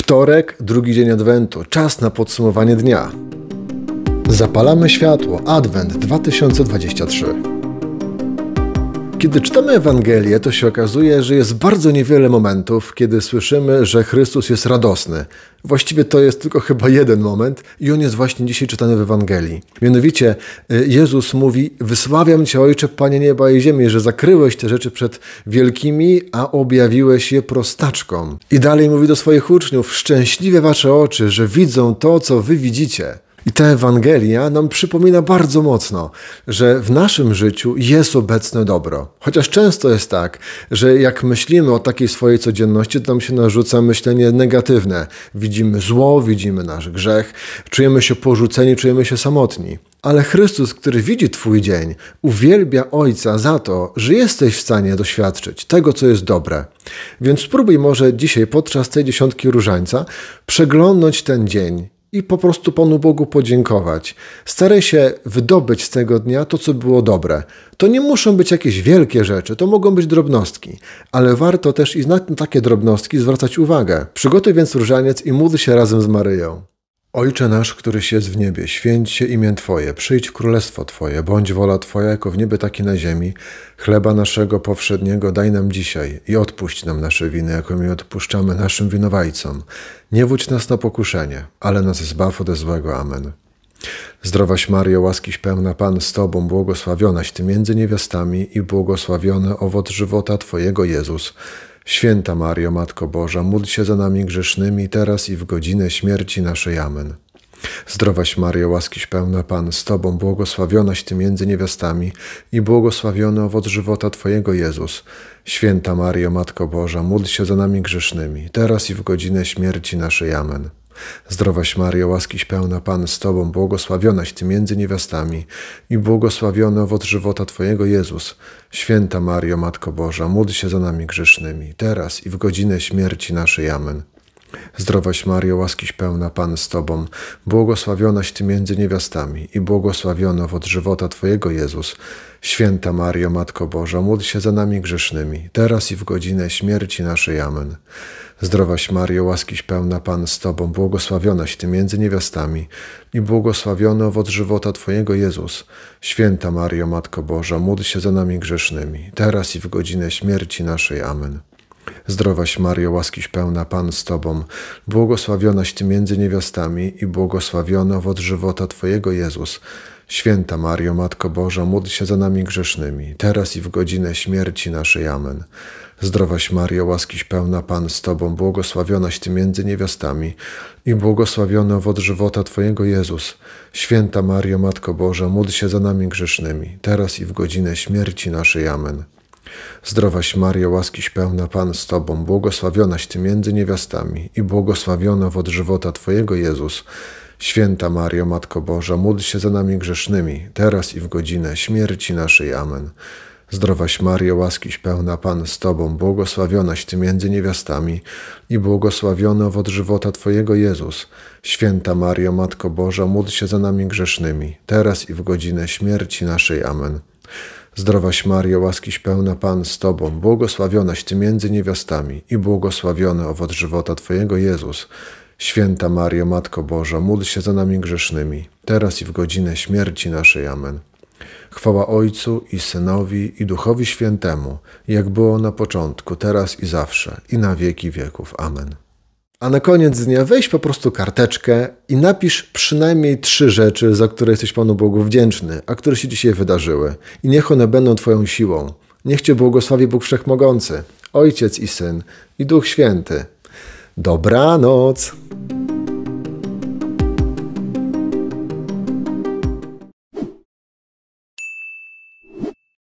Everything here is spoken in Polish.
Wtorek, drugi dzień Adwentu, czas na podsumowanie dnia. Zapalamy światło, Adwent 2023. Kiedy czytamy Ewangelię, to się okazuje, że jest bardzo niewiele momentów, kiedy słyszymy, że Chrystus jest radosny. Właściwie to jest tylko chyba jeden moment i on jest właśnie dzisiaj czytany w Ewangelii. Mianowicie y, Jezus mówi: Wysławiam Cię, Ojcze, Panie nieba i ziemi, że zakryłeś te rzeczy przed wielkimi, a objawiłeś je prostaczkom. I dalej mówi do swoich uczniów: Szczęśliwe Wasze oczy, że widzą to, co Wy widzicie. I ta Ewangelia nam przypomina bardzo mocno, że w naszym życiu jest obecne dobro. Chociaż często jest tak, że jak myślimy o takiej swojej codzienności, to nam się narzuca myślenie negatywne. Widzimy zło, widzimy nasz grzech, czujemy się porzuceni, czujemy się samotni. Ale Chrystus, który widzi Twój dzień, uwielbia Ojca za to, że jesteś w stanie doświadczyć tego, co jest dobre. Więc spróbuj może dzisiaj podczas tej dziesiątki różańca przeglądnąć ten dzień i po prostu Panu Bogu podziękować. Staraj się wydobyć z tego dnia to, co było dobre. To nie muszą być jakieś wielkie rzeczy, to mogą być drobnostki, ale warto też i na takie drobnostki zwracać uwagę. Przygotuj więc różaniec i módl się razem z Maryją. Ojcze nasz, któryś jest w niebie, święć się imię Twoje, przyjdź królestwo Twoje, bądź wola Twoja jako w niebie, tak i na ziemi. Chleba naszego powszedniego daj nam dzisiaj i odpuść nam nasze winy, jako my odpuszczamy naszym winowajcom. Nie wódź nas na pokuszenie, ale nas zbaw ode złego. Amen. Zdrowaś Mario, łaskiś pełna Pan z Tobą, błogosławionaś Ty między niewiastami i błogosławiony owoc żywota Twojego Jezus. Święta Mario, Matko Boża, módl się za nami grzesznymi, teraz i w godzinę śmierci naszej. Amen. Zdrowaś Maria, łaskiś pełna Pan, z Tobą błogosławionaś Ty między niewiastami i błogosławiony owoc żywota Twojego Jezus. Święta Mario, Matko Boża, módl się za nami grzesznymi, teraz i w godzinę śmierci naszej. Amen. Zdrowaś Maria, łaskiś pełna Pan z Tobą, błogosławionaś Ty między niewiastami i błogosławiony owoc żywota Twojego Jezus. Święta Mario, Matko Boża, módl się za nami grzesznymi, teraz i w godzinę śmierci naszej. Amen. Zdrowaś Mario, łaskiś pełna, Pan z Tobą, błogosławionaś Ty między niewiastami i błogosławiono w żywota Twojego, Jezus. Święta Mario, Matko Boża, módl się za nami grzesznymi, teraz i w godzinę śmierci naszej. Amen. Zdrowaś Mario, łaskiś pełna, Pan z Tobą, błogosławionaś Ty między niewiastami i błogosławiono w żywota Twojego, Jezus. Święta Mario, Matko Boża, módl się za nami grzesznymi, teraz i w godzinę śmierci naszej. Amen. Zdrowaś Mario, łaskiś pełna, Pan z Tobą, błogosławionaś Ty między niewiastami i błogosławiony owoc żywota Twojego Jezus. Święta Mario, Matko Boża, módl się za nami grzesznymi, teraz i w godzinę śmierci naszej. Amen. Zdrowaś Mario, łaskiś pełna, Pan z Tobą, błogosławionaś Ty między niewiastami i błogosławiony owoc żywota Twojego Jezus. Święta Mario, Matko Boża, módl się za nami grzesznymi, teraz i w godzinę śmierci naszej. Amen. Zdrowaś Mario, łaskiś pełna, Pan z Tobą, błogosławionaś Ty między niewiastami i błogosławiono wod żywota Twojego Jezus. Święta Mario, Matko Boża, módl się za nami grzesznymi, teraz i w godzinę śmierci naszej. Amen. Zdrowaś Mario, łaskiś pełna, Pan z Tobą, błogosławionaś Ty między niewiastami i błogosławiona owoc żywota Twojego Jezus. Święta Mario, Matko Boża, módl się za nami grzesznymi, teraz i w godzinę śmierci naszej. Amen. Zdrowaś Mario, łaskiś pełna Pan z Tobą, błogosławionaś Ty między niewiastami i błogosławiony owoc żywota Twojego Jezus. Święta Mario, Matko Boża, módl się za nami grzesznymi, teraz i w godzinę śmierci naszej. Amen. Chwała Ojcu i Synowi i Duchowi Świętemu, jak było na początku, teraz i zawsze, i na wieki wieków. Amen a na koniec dnia weź po prostu karteczkę i napisz przynajmniej trzy rzeczy, za które jesteś Panu Bogu wdzięczny, a które się dzisiaj wydarzyły. I niech one będą Twoją siłą. Niech Cię błogosławi Bóg Wszechmogący, Ojciec i Syn i Duch Święty. Dobranoc!